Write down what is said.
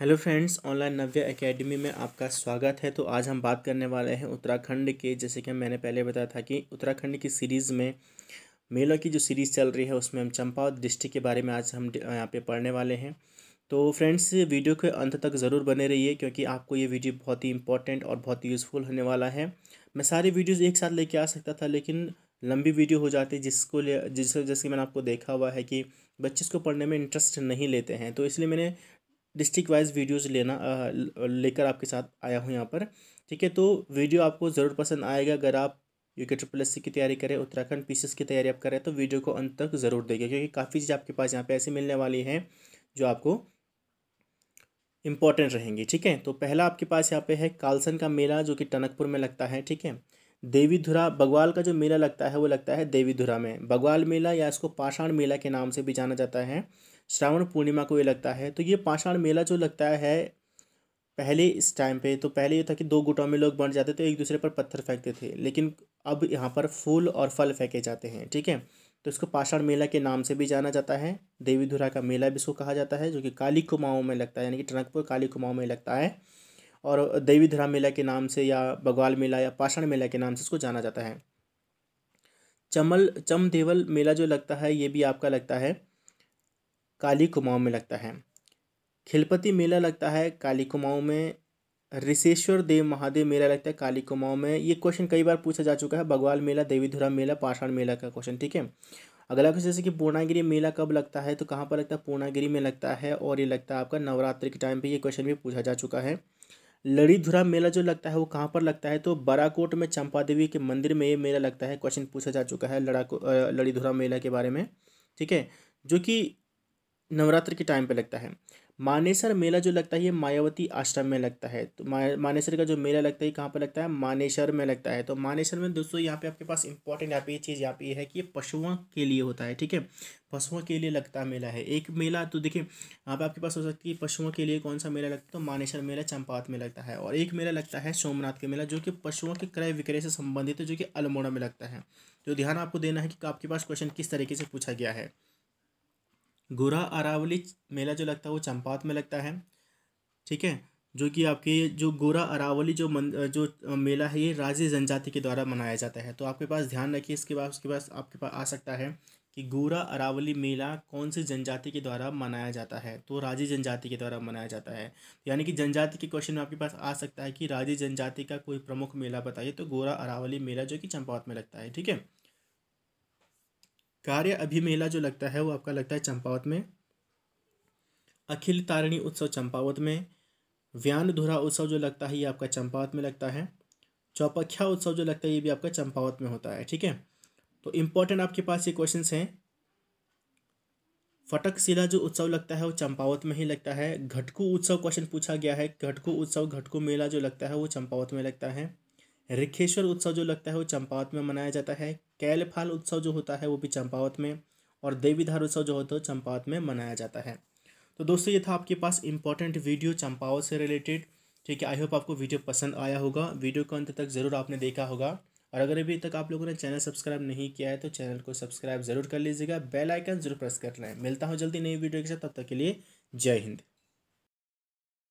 hello friends online Navya academy में आपका स्वागत है तो आज हम बात करने वाले हैं उत्तराखंड के जैसे कि मैंने पहले बताया था कि उत्तराखंड की सीरीज़ में मेला की जो सीरीज़ चल रही है उसमें हम चंपावत डिस्ट्रिक्ट के बारे में आज हम यहाँ पे पढ़ने वाले हैं तो फ्रेंड्स वीडियो के अंत तक ज़रूर बने रहिए क्योंकि आपको ये वीडियो बहुत ही इंपॉर्टेंट और बहुत ही यूज़फुल होने वाला है मैं सारे वीडियोज़ एक साथ लेके आ सकता था लेकिन लंबी वीडियो हो जाती है जिसको ले जिस जैसे मैंने आपको देखा हुआ है कि बच्चे इसको पढ़ने में इंटरेस्ट नहीं लेते हैं तो इसलिए मैंने डिस्ट्रिक्ट वाइज वीडियोज़ लेना लेकर आपके साथ आया हूँ यहाँ पर ठीक है तो वीडियो आपको ज़रूर पसंद आएगा अगर आप यू के ट्रिपल एस की तैयारी करें उत्तराखंड पी की तैयारी आप करें तो वीडियो को अंत तक ज़रूर देखें क्योंकि काफ़ी चीज़ आपके पास यहाँ पे ऐसी मिलने वाली हैं जो आपको इंपॉर्टेंट रहेंगी ठीक है तो पहला आपके पास यहाँ पे है कालसन का मेला जो कि टनकपुर में लगता है ठीक है देवीधुरा बगवाल का जो मेला लगता है वो लगता है देवीधुरा में बगवाल मेला या इसको पाषाण मेला के नाम से भी जाना जाता है श्रावण पूर्णिमा को ये लगता है तो ये पाषाण मेला जो लगता है पहले इस टाइम पे तो पहले ये था कि दो गुटों में लोग बंट जाते थे एक दूसरे पर पत्थर फेंकते थे लेकिन अब यहाँ पर फूल और फल फेंके जाते हैं ठीक है तो इसको पाषाण मेला के नाम से भी जाना जाता है देवीधुरा का मेला भी इसको कहा जाता है जो कि काली कुमाऊँ में लगता है यानी कि टनकपुर काली कुमाऊँ में लगता है और देवी धरा मेला के नाम से या बगवाल मेला या पाषाण मेला के नाम से इसको जाना जाता है चमल चम देवल मेला जो लगता है ये भी आपका लगता है काली कुमाऊँ में लगता है खिलपति मेला लगता है काली कुमाऊँ में ऋषेश्वर देव महादेव मेला लगता है काली कुमाऊँ में ये क्वेश्चन कई बार पूछा जा चुका है बगवाल मेला देवीधुरा मेला पाषाण मेला का क्वेश्चन ठीक है अगला क्वेश्चन जैसे कि पूर्णागिरी मेला कब लगता है तो कहाँ पर लगता है पूर्णागिरी में लगता है और ये लगता है आपका नवरात्रि के टाइम पर ये क्वेश्चन भी पूछा जा चुका है लड़ीधुरा मेला जो लगता है वो कहाँ पर लगता है तो बराकोट में चंपा देवी के मंदिर में ये मेला लगता है क्वेश्चन पूछा जा चुका है लड़ाको लड़ीधुरा मेला के बारे में ठीक है जो कि नवरात्र के टाइम पे लगता है मानेसर मेला जो लगता है ये मायावती आश्रम में लगता है तो मानेसर का जो मेला लगता है कहाँ पर लगता है मानेसर में लगता है तो मानेसर में दोस्तों यहाँ पे आपके पास इंपॉर्टेंट यहाँ पे ये चीज़ यहाँ पे ये है कि ये पशुओं के लिए होता है ठीक है पशुओं के लिए लगता मेला है एक मेला तो देखिए यहाँ पे आपके पास हो सकती है पशुओं के लिए कौन सा मेला लगता है तो मानेसर मेला चंपात में लगता है और एक मेला लगता है सोमनाथ का मेला जो कि पशुओं के क्रय विक्रय से संबंधित है जो कि अल्मोड़ा में लगता है तो ध्यान आपको देना है कि आपके पास क्वेश्चन किस तरीके से पूछा गया है गुरा अरावली मेला जो लगता है वो चंपात में लगता है ठीक है जो कि आपके जो गोरा अरावली जो मन जो मेला है ये राज्य जनजाति के द्वारा मनाया जाता है तो आपके पास ध्यान रखिए इसके बाद उसके पास आपके पास आ सकता है कि गोरा अरावली मेला कौन से जनजाति के द्वारा मनाया जाता है तो राज्य जनजाति के द्वारा मनाया जाता है यानी कि जनजाति के क्वेश्चन में आपके पास आ सकता है कि राज्य जनजाति का कोई प्रमुख मेला बताइए तो गोरा अरावली मेला जो कि चंपावत में लगता है ठीक है कार्य मेला जो लगता है वो आपका लगता है चंपावत में अखिल तारिणी उत्सव चंपावत में व्यान धुरा उत्सव जो लगता है ये आपका चंपावत में लगता है चौपख्या उत्सव जो लगता है ये भी आपका चंपावत में होता है ठीक है तो इम्पोर्टेंट आपके पास ये क्वेश्चन हैं फटक शिला जो उत्सव लगता है वो चंपावत में ही लगता है घटकू उत्सव क्वेश्चन पूछा गया है घटकू उत्सव घटकू मेला जो लगता है वो चंपावत में लगता है रिखेश्वर उत्सव जो लगता है वो चंपावत में मनाया जाता है कैलफाल उत्सव जो होता है वो भी चंपावत में और देवीधार उत्सव जो होता है चंपावत में मनाया जाता है तो दोस्तों ये था आपके पास इंपॉर्टेंट वीडियो चंपावत से रिलेटेड ठीक है आई होप आपको वीडियो पसंद आया होगा वीडियो को अंत तक ज़रूर आपने देखा होगा और अगर अभी तक आप लोगों ने चैनल सब्सक्राइब नहीं किया है तो चैनल को सब्सक्राइब जरूर कर लीजिएगा बेल आइकन जरूर प्रेस कर लें मिलता हूँ जल्दी नई वीडियो के साथ तब तक के लिए जय हिंद